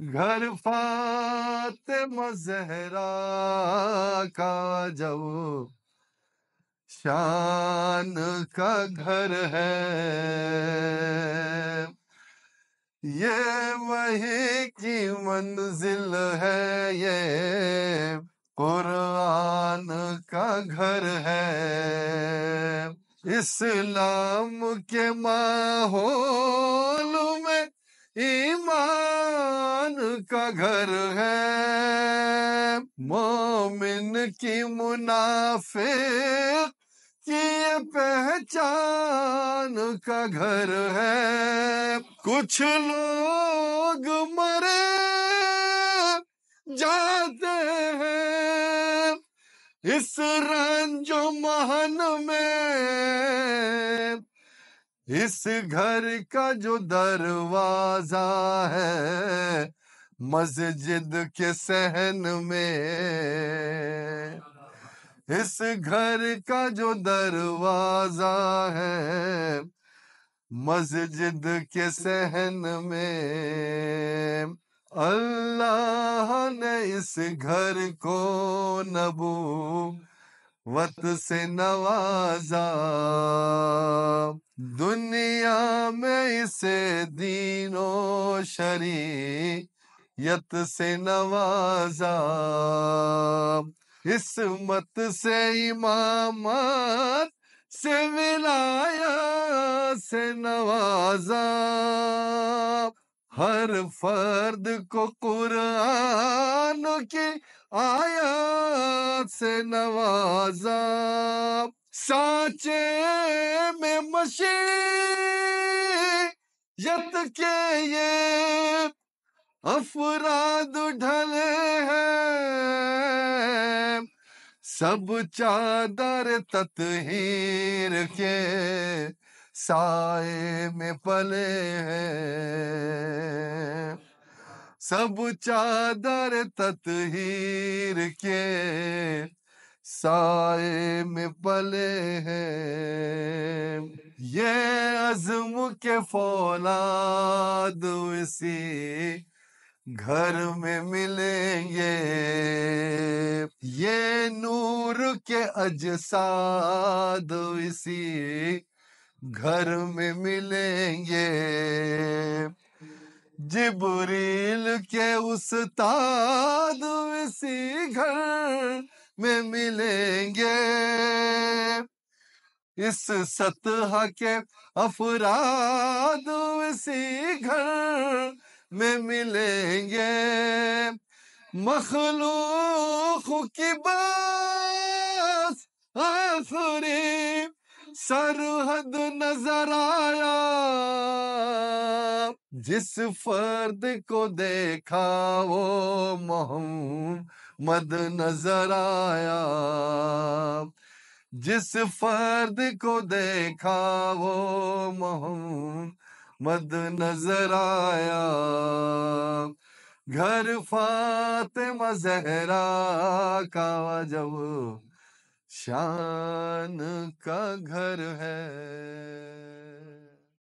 घर फात मजहरा का जब शान का घर है ये वही की मंजिल है ये कुरान का घर है इस्लाम के माहौल में का घर है मोमिन की मुनाफे की पहचान का घर है कुछ लोग मरे जाते हैं इस रंजो महन में इस घर का जो दरवाजा है मस्जिद के सहन में इस घर का जो दरवाजा है मस्जिद के सहन में अल्लाह ने इस घर को नबू वत से नवाजा दुनिया में इसे दीनो शरी यत से नवाजा इस मत से इमाम से विलाया से नवाजा हर फर्द को कुरान की आया से नवाजा साचे में यत के ये अफराद ढले हैं सब चादर ततहीर के साए में पले हैं सब चादर ततहीर के साए में पले हैं ये अजम के फौलाद उसी घर में मिलेंगे ये नूर के अजसाद इसी घर में मिलेंगे जिबरील के उस्ताद इसी घर में मिलेंगे इस सतह के अफराद इसी घर મે મિલેંગે મખ્લુഖુ કબાસ હંસુરી સરહદ નઝરાયા જિસ ફرد કો દેખા વો મોહમ મદ નઝરાયા જિસ ફرد કો દેખા વો મોહમ मद नजर आया घर फातिमा जहरा का जब शान का घर है